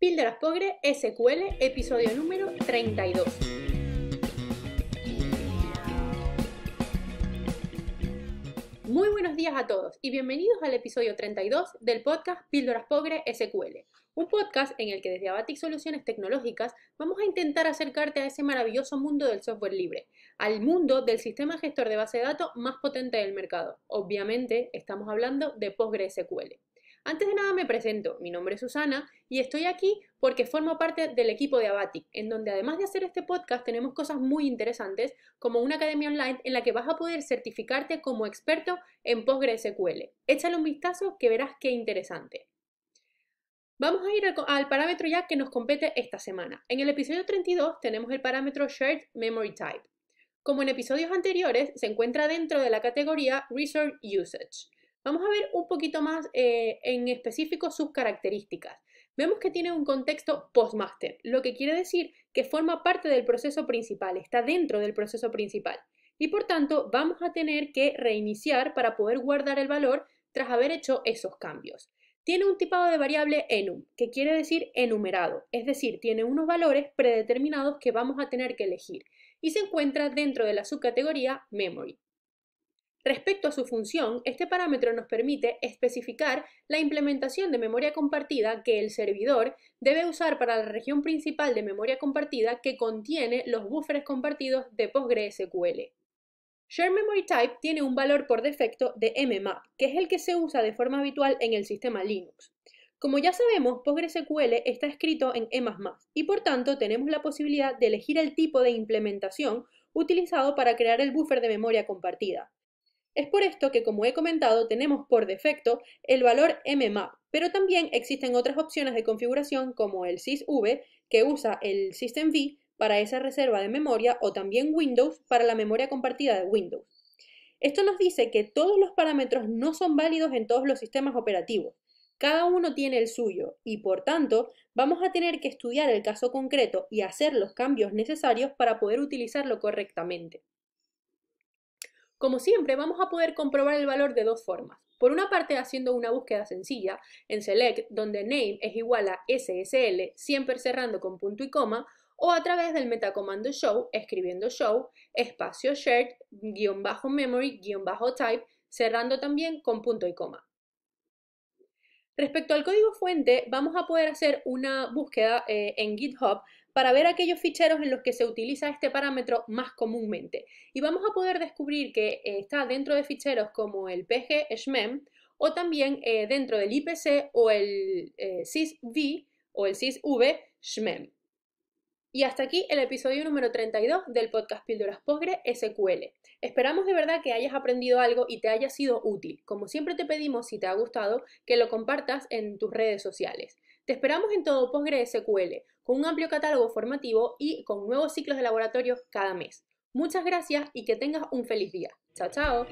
Píldoras Pogre SQL, episodio número 32. Muy buenos días a todos y bienvenidos al episodio 32 del podcast Píldoras Pogre SQL, un podcast en el que desde Abatic Soluciones Tecnológicas vamos a intentar acercarte a ese maravilloso mundo del software libre, al mundo del sistema gestor de base de datos más potente del mercado. Obviamente estamos hablando de PostgreSQL. Antes de nada me presento, mi nombre es Susana y estoy aquí porque formo parte del equipo de Abatic, en donde además de hacer este podcast tenemos cosas muy interesantes como una academia online en la que vas a poder certificarte como experto en PostgreSQL. Échale un vistazo que verás qué interesante. Vamos a ir al, parámetro ya que nos compete esta semana. En el episodio 32 tenemos el parámetro Shared Memory Type. Como en episodios anteriores, se encuentra dentro de la categoría resource Usage. Vamos a ver un poquito más eh, en específico sus características. Vemos que tiene un contexto postmaster, lo que quiere decir que forma parte del proceso principal, está dentro del proceso principal. Y por tanto, vamos a tener que reiniciar para poder guardar el valor tras haber hecho esos cambios. Tiene un tipado de variable enum, que quiere decir enumerado, es decir, tiene unos valores predeterminados que vamos a tener que elegir y se encuentra dentro de la subcategoría memory. Respecto a su función, este parámetro nos permite especificar la implementación de memoria compartida que el servidor debe usar para la región principal de memoria compartida que contiene los buffers compartidos de PostgreSQL. ShareMemoryType tiene un valor por defecto de MMAP, que es el que se usa de forma habitual en el sistema Linux. Como ya sabemos, PostgreSQL está escrito en E++ y por tanto tenemos la posibilidad de elegir el tipo de implementación utilizado para crear el buffer de memoria compartida. Es por esto que, como he comentado, tenemos por defecto el valor MMAP, pero también existen otras opciones de configuración como el SysV, que usa el Systemv para esa reserva de memoria, o también Windows para la memoria compartida de Windows. Esto nos dice que todos los parámetros no son válidos en todos los sistemas operativos. Cada uno tiene el suyo y, por tanto, vamos a tener que estudiar el caso concreto y hacer los cambios necesarios para poder utilizarlo correctamente. Como siempre, vamos a poder comprobar el valor de dos formas. Por una parte, haciendo una búsqueda sencilla en select, donde name es igual a SSL, siempre cerrando con punto y coma, o a través del metacomando show, escribiendo show, espacio shared, guión bajo memory, guión bajo type, cerrando también con punto y coma. Respecto al código fuente, vamos a poder hacer una búsqueda eh, en GitHub para ver aquellos ficheros en los que se utiliza este parámetro más comúnmente. Y vamos a poder descubrir que eh, está dentro de ficheros como el pg e o también eh, dentro del IPC o el sysv o el sysv-shmem. E y hasta aquí el episodio número 32 del podcast Píldoras PostgreSQL. SQL. Esperamos de verdad que hayas aprendido algo y te haya sido útil. Como siempre te pedimos, si te ha gustado, que lo compartas en tus redes sociales. Te esperamos en todo Postgre SQL, con un amplio catálogo formativo y con nuevos ciclos de laboratorio cada mes. Muchas gracias y que tengas un feliz día. Chao, chao.